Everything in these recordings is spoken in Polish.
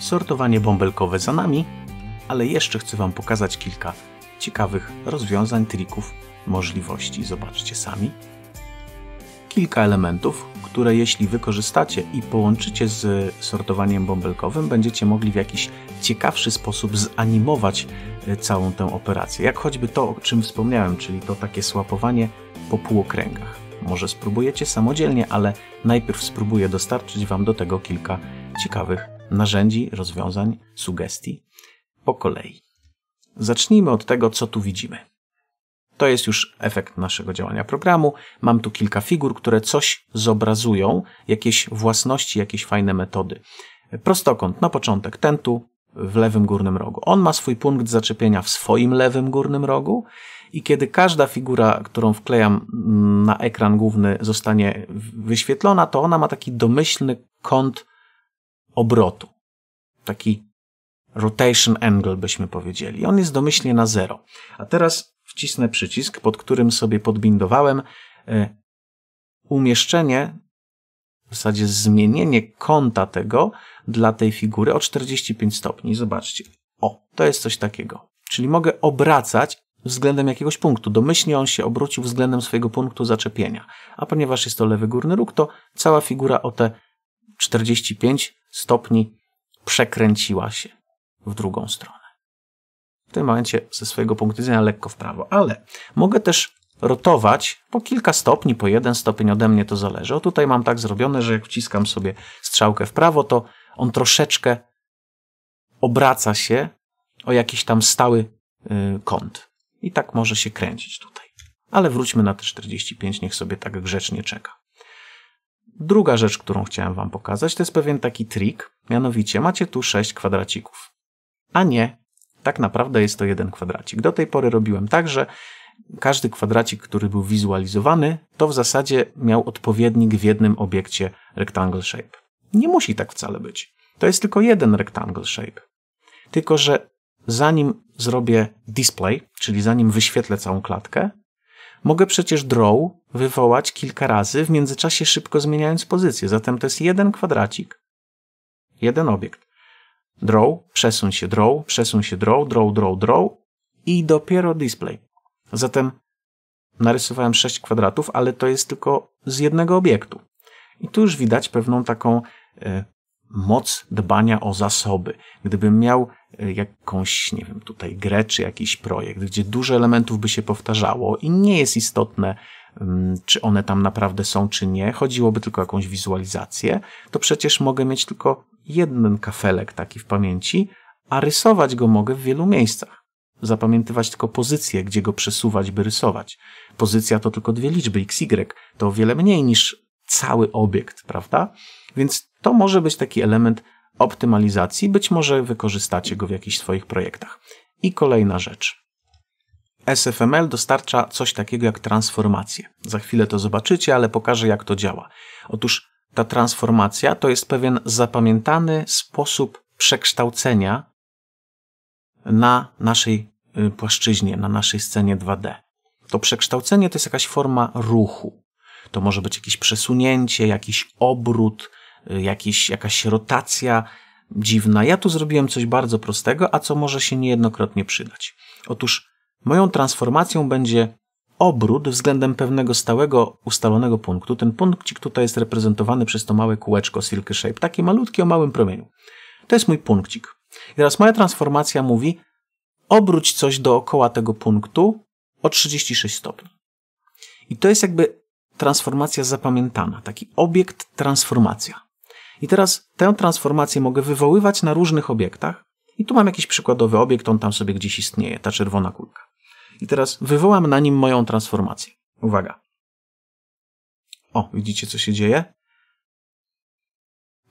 Sortowanie bąbelkowe za nami, ale jeszcze chcę Wam pokazać kilka ciekawych rozwiązań, trików, możliwości. Zobaczcie sami. Kilka elementów, które jeśli wykorzystacie i połączycie z sortowaniem bąbelkowym, będziecie mogli w jakiś ciekawszy sposób zanimować e, całą tę operację. Jak choćby to, o czym wspomniałem, czyli to takie słapowanie po półokręgach. Może spróbujecie samodzielnie, ale najpierw spróbuję dostarczyć Wam do tego kilka ciekawych narzędzi, rozwiązań, sugestii po kolei. Zacznijmy od tego, co tu widzimy. To jest już efekt naszego działania programu. Mam tu kilka figur, które coś zobrazują, jakieś własności, jakieś fajne metody. Prostokąt na początek, ten tu w lewym górnym rogu. On ma swój punkt zaczepienia w swoim lewym górnym rogu i kiedy każda figura, którą wklejam na ekran główny zostanie wyświetlona, to ona ma taki domyślny kąt obrotu. Taki rotation angle byśmy powiedzieli. On jest domyślnie na zero. A teraz wcisnę przycisk, pod którym sobie podbindowałem e, umieszczenie, w zasadzie zmienienie kąta tego dla tej figury o 45 stopni. Zobaczcie. O, to jest coś takiego. Czyli mogę obracać względem jakiegoś punktu. Domyślnie on się obrócił względem swojego punktu zaczepienia. A ponieważ jest to lewy górny róg, to cała figura o te 45 stopni przekręciła się w drugą stronę. W tym momencie ze swojego punktu widzenia lekko w prawo, ale mogę też rotować po kilka stopni, po jeden stopień ode mnie to zależy. O tutaj mam tak zrobione, że jak wciskam sobie strzałkę w prawo, to on troszeczkę obraca się o jakiś tam stały yy, kąt. I tak może się kręcić tutaj. Ale wróćmy na te 45, niech sobie tak grzecznie czeka. Druga rzecz, którą chciałem Wam pokazać, to jest pewien taki trik, mianowicie macie tu 6 kwadracików. A nie, tak naprawdę jest to jeden kwadracik. Do tej pory robiłem tak, że każdy kwadracik, który był wizualizowany, to w zasadzie miał odpowiednik w jednym obiekcie rectangle shape. Nie musi tak wcale być. To jest tylko jeden rectangle shape. Tylko, że zanim zrobię display, czyli zanim wyświetlę całą klatkę, Mogę przecież draw wywołać kilka razy, w międzyczasie szybko zmieniając pozycję, zatem to jest jeden kwadracik, jeden obiekt. Draw, przesuń się draw, przesuń się draw, draw, draw, draw i dopiero display. Zatem narysowałem 6 kwadratów, ale to jest tylko z jednego obiektu. I tu już widać pewną taką e, moc dbania o zasoby. Gdybym miał e, jakąś, nie wiem, tutaj grę czy jakiś projekt, gdzie dużo elementów by się powtarzało i nie jest istotne, mm, czy one tam naprawdę są, czy nie, chodziłoby tylko o jakąś wizualizację, to przecież mogę mieć tylko jeden kafelek taki w pamięci, a rysować go mogę w wielu miejscach. Zapamiętywać tylko pozycję, gdzie go przesuwać, by rysować. Pozycja to tylko dwie liczby, x, y, to o wiele mniej niż cały obiekt, prawda? Więc to może być taki element optymalizacji, być może wykorzystacie go w jakichś swoich projektach. I kolejna rzecz. SFML dostarcza coś takiego jak transformację. Za chwilę to zobaczycie, ale pokażę jak to działa. Otóż ta transformacja to jest pewien zapamiętany sposób przekształcenia na naszej y, płaszczyźnie, na naszej scenie 2D. To przekształcenie to jest jakaś forma ruchu. To może być jakieś przesunięcie, jakiś obrót, y, jakiś, jakaś rotacja dziwna. Ja tu zrobiłem coś bardzo prostego, a co może się niejednokrotnie przydać. Otóż moją transformacją będzie obrót względem pewnego stałego, ustalonego punktu. Ten punkcik tutaj jest reprezentowany przez to małe kółeczko Silky Shape, takie malutkie o małym promieniu. To jest mój punkcik. I teraz moja transformacja mówi, obróć coś dookoła tego punktu o 36 stopni. I to jest jakby transformacja zapamiętana, taki obiekt transformacja. I teraz tę transformację mogę wywoływać na różnych obiektach. I tu mam jakiś przykładowy obiekt, on tam sobie gdzieś istnieje, ta czerwona kulka. I teraz wywołam na nim moją transformację. Uwaga. O, widzicie co się dzieje?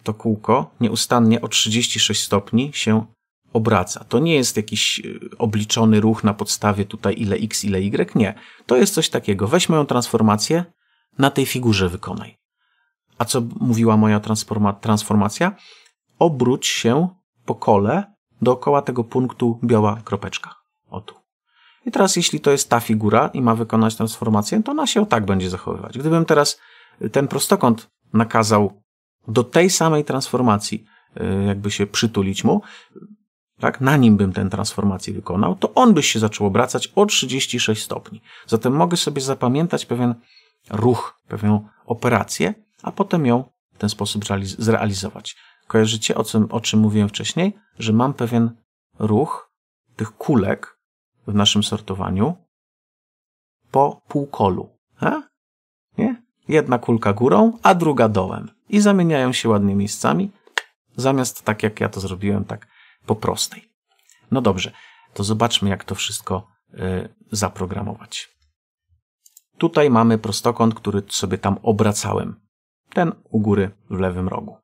To kółko nieustannie o 36 stopni się obraca. To nie jest jakiś y, obliczony ruch na podstawie tutaj ile x, ile y. Nie. To jest coś takiego. Weź moją transformację, na tej figurze wykonaj. A co mówiła moja transforma transformacja? Obróć się po kole dookoła tego punktu biała kropeczka. O tu. I teraz, jeśli to jest ta figura i ma wykonać transformację, to ona się tak będzie zachowywać. Gdybym teraz y, ten prostokąt nakazał do tej samej transformacji, y, jakby się przytulić mu, tak, na nim bym tę transformację wykonał, to on by się zaczął obracać o 36 stopni. Zatem mogę sobie zapamiętać pewien ruch, pewną operację, a potem ją w ten sposób zrealizować. Kojarzycie o, tym, o czym mówiłem wcześniej, że mam pewien ruch tych kulek w naszym sortowaniu po półkolu. A? Nie? Jedna kulka górą, a druga dołem. I zamieniają się ładnie miejscami, zamiast tak jak ja to zrobiłem, tak po prostej. No dobrze, to zobaczmy, jak to wszystko y, zaprogramować. Tutaj mamy prostokąt, który sobie tam obracałem. Ten u góry w lewym rogu.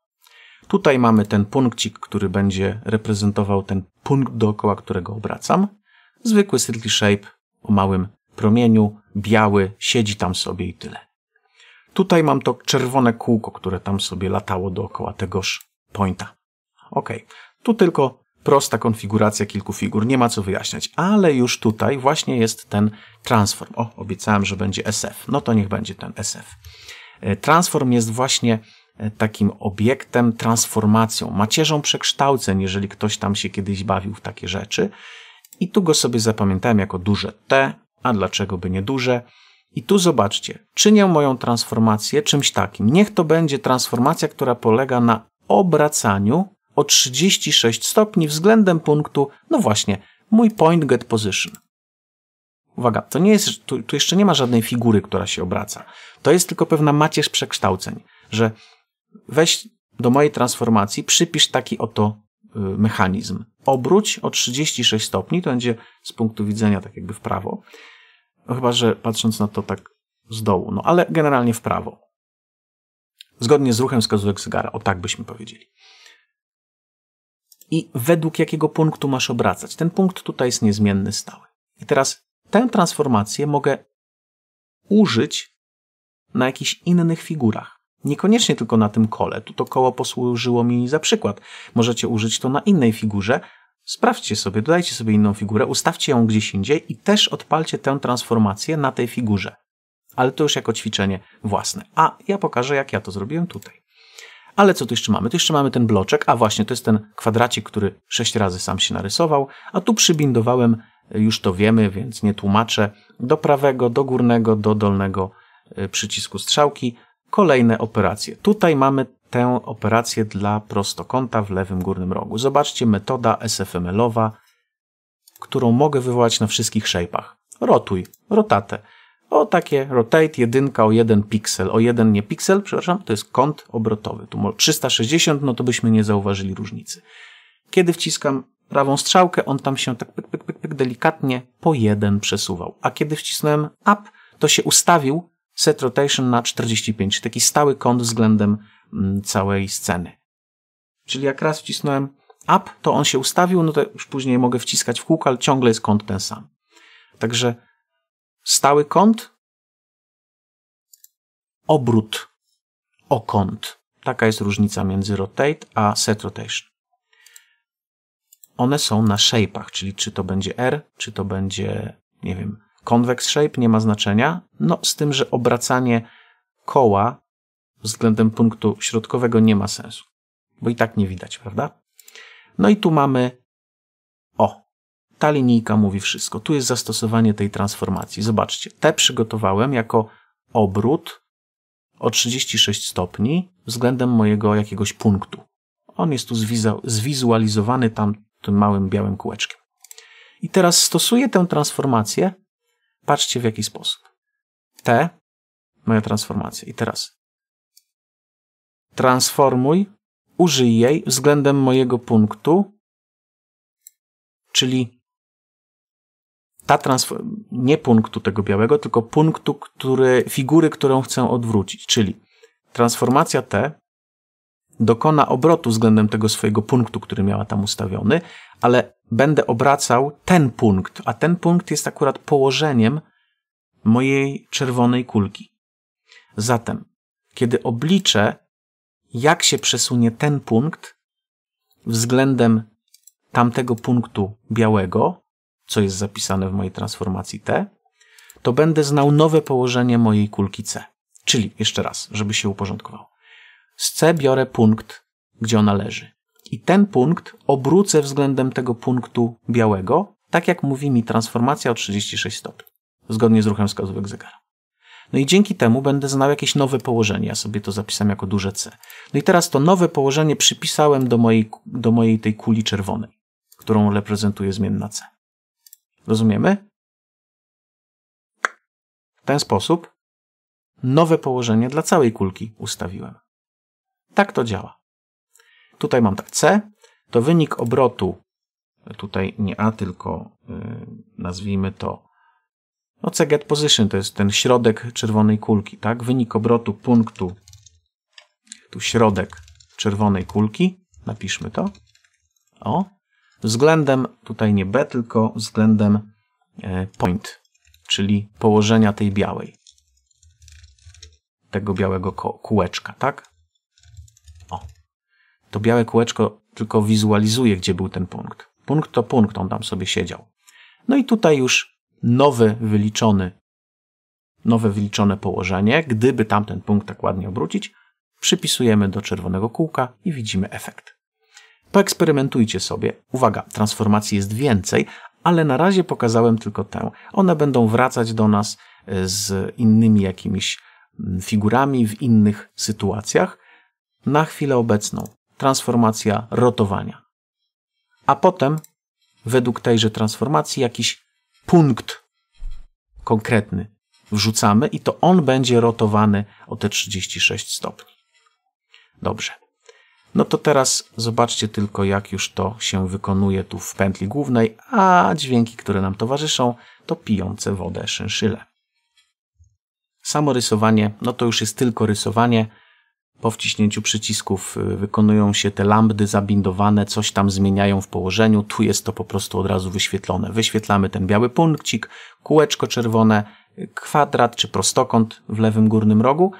Tutaj mamy ten punkcik, który będzie reprezentował ten punkt dookoła, którego obracam. Zwykły circle shape o małym promieniu, biały, siedzi tam sobie i tyle. Tutaj mam to czerwone kółko, które tam sobie latało dookoła tegoż pointa. Ok, tu tylko prosta konfiguracja kilku figur, nie ma co wyjaśniać, ale już tutaj właśnie jest ten transform. O, obiecałem, że będzie SF, no to niech będzie ten SF. E, transform jest właśnie e, takim obiektem, transformacją, macierzą przekształceń, jeżeli ktoś tam się kiedyś bawił w takie rzeczy. I tu go sobie zapamiętałem jako duże T, a dlaczego by nie duże? I tu zobaczcie, czynię moją transformację czymś takim. Niech to będzie transformacja, która polega na obracaniu o 36 stopni względem punktu, no właśnie, mój point get position. Uwaga, to nie jest, tu, tu jeszcze nie ma żadnej figury, która się obraca. To jest tylko pewna macierz przekształceń, że weź do mojej transformacji, przypisz taki oto y, mechanizm. Obróć o 36 stopni, to będzie z punktu widzenia tak jakby w prawo. No chyba, że patrząc na to tak z dołu, no ale generalnie w prawo. Zgodnie z ruchem wskazówek zegara, o tak byśmy powiedzieli i według jakiego punktu masz obracać. Ten punkt tutaj jest niezmienny, stały. I teraz tę transformację mogę użyć na jakichś innych figurach. Niekoniecznie tylko na tym kole. Tu to koło posłużyło mi za przykład. Możecie użyć to na innej figurze. Sprawdźcie sobie, dodajcie sobie inną figurę, ustawcie ją gdzieś indziej i też odpalcie tę transformację na tej figurze. Ale to już jako ćwiczenie własne. A ja pokażę, jak ja to zrobiłem tutaj. Ale co tu jeszcze mamy? Tu jeszcze mamy ten bloczek, a właśnie to jest ten kwadracik, który sześć razy sam się narysował, a tu przybindowałem, e, już to wiemy, więc nie tłumaczę, do prawego, do górnego, do dolnego e, przycisku strzałki kolejne operacje. Tutaj mamy tę operację dla prostokąta w lewym górnym rogu. Zobaczcie, metoda SFML-owa, którą mogę wywołać na wszystkich shape'ach. Rotuj, rotatę. O takie rotate jedynka o jeden piksel, o jeden nie piksel, przepraszam, to jest kąt obrotowy. Tu 360, no to byśmy nie zauważyli różnicy. Kiedy wciskam prawą strzałkę, on tam się tak pyk, pyk, pyk, pyk delikatnie po jeden przesuwał. A kiedy wcisnąłem up, to się ustawił set rotation na 45, taki stały kąt względem mm, całej sceny. Czyli jak raz wcisnąłem up, to on się ustawił, no to już później mogę wciskać w kółko, ale ciągle jest kąt ten sam. Także stały kąt, obrót o kąt. Taka jest różnica między rotate a set rotation. One są na shape'ach, czyli czy to będzie R, czy to będzie, nie wiem, convex shape, nie ma znaczenia. No z tym, że obracanie koła względem punktu środkowego nie ma sensu, bo i tak nie widać, prawda? No i tu mamy, o, ta linijka mówi wszystko. Tu jest zastosowanie tej transformacji. Zobaczcie, te przygotowałem jako obrót o 36 stopni względem mojego jakiegoś punktu. On jest tu zwizualizowany tam tym małym białym kółeczkiem. I teraz stosuję tę transformację. Patrzcie w jaki sposób. T, moja transformacja. I teraz transformuj, użyj jej względem mojego punktu, czyli ta transformacja, nie punktu tego białego, tylko punktu, który, figury, którą chcę odwrócić, czyli transformacja T dokona obrotu względem tego swojego punktu, który miała tam ustawiony, ale będę obracał ten punkt, a ten punkt jest akurat położeniem mojej czerwonej kulki. Zatem, kiedy obliczę, jak się przesunie ten punkt względem tamtego punktu białego, co jest zapisane w mojej transformacji T, to będę znał nowe położenie mojej kulki C. Czyli, jeszcze raz, żeby się uporządkowało. Z C biorę punkt, gdzie ona leży. I ten punkt obrócę względem tego punktu białego, tak jak mówi mi transformacja o 36 stopni, zgodnie z ruchem wskazówek zegara. No i dzięki temu będę znał jakieś nowe położenie. Ja sobie to zapisałem jako duże C. No i teraz to nowe położenie przypisałem do mojej, do mojej tej kuli czerwonej, którą reprezentuje zmienna C. Rozumiemy? W ten sposób nowe położenie dla całej kulki ustawiłem. Tak to działa. Tutaj mam tak C, to wynik obrotu, tutaj nie A, tylko yy, nazwijmy to no C get position, to jest ten środek czerwonej kulki, tak? Wynik obrotu punktu, tu środek czerwonej kulki, napiszmy to. O, względem tutaj nie B, tylko względem e, point, czyli położenia tej białej. Tego białego kółeczka, tak? O. To białe kółeczko tylko wizualizuje, gdzie był ten punkt. Punkt to punkt, on tam sobie siedział. No i tutaj już nowy wyliczony, nowe wyliczone położenie, gdyby tamten punkt tak ładnie obrócić, przypisujemy do czerwonego kółka i widzimy efekt. Poeksperymentujcie sobie. Uwaga, transformacji jest więcej, ale na razie pokazałem tylko tę. One będą wracać do nas e, z innymi jakimiś mm, figurami w innych sytuacjach. Na chwilę obecną transformacja rotowania. A potem, według tejże transformacji, jakiś punkt konkretny wrzucamy i to on będzie rotowany o te 36 stopni. Dobrze. No to teraz zobaczcie tylko, jak już to się wykonuje tu w pętli głównej, a dźwięki, które nam towarzyszą, to pijące wodę szynszyle. Samo rysowanie, no to już jest tylko rysowanie. Po wciśnięciu przycisków y, wykonują się te lambdy zabindowane, coś tam zmieniają w położeniu. Tu jest to po prostu od razu wyświetlone. Wyświetlamy ten biały punkcik, kółeczko czerwone, kwadrat czy prostokąt w lewym górnym rogu.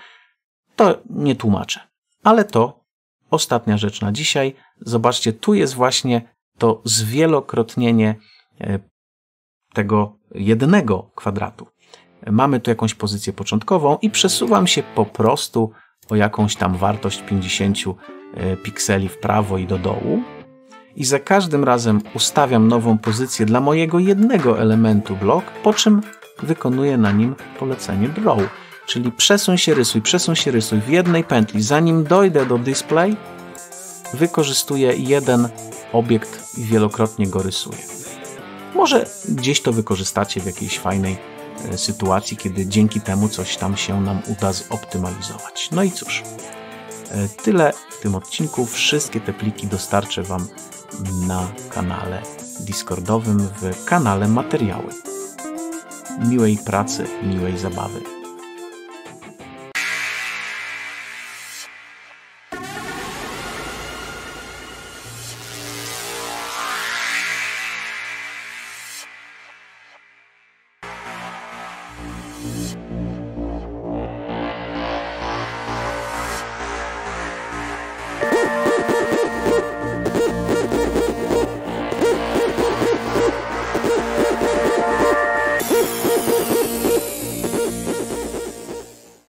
To nie tłumaczę, ale to ostatnia rzecz na dzisiaj. Zobaczcie, tu jest właśnie to zwielokrotnienie e, tego jednego kwadratu. Mamy tu jakąś pozycję początkową i przesuwam się po prostu o jakąś tam wartość 50 e, pikseli w prawo i do dołu. I za każdym razem ustawiam nową pozycję dla mojego jednego elementu blok, po czym wykonuję na nim polecenie draw. Czyli przesuń się, rysuj, przesuń się, rysuj w jednej pętli. Zanim dojdę do display, wykorzystuję jeden obiekt i wielokrotnie go rysuję. Może gdzieś to wykorzystacie w jakiejś fajnej e, sytuacji, kiedy dzięki temu coś tam się nam uda zoptymalizować. No i cóż, e, tyle w tym odcinku. Wszystkie te pliki dostarczę Wam na kanale Discordowym w kanale Materiały. Miłej pracy, miłej zabawy.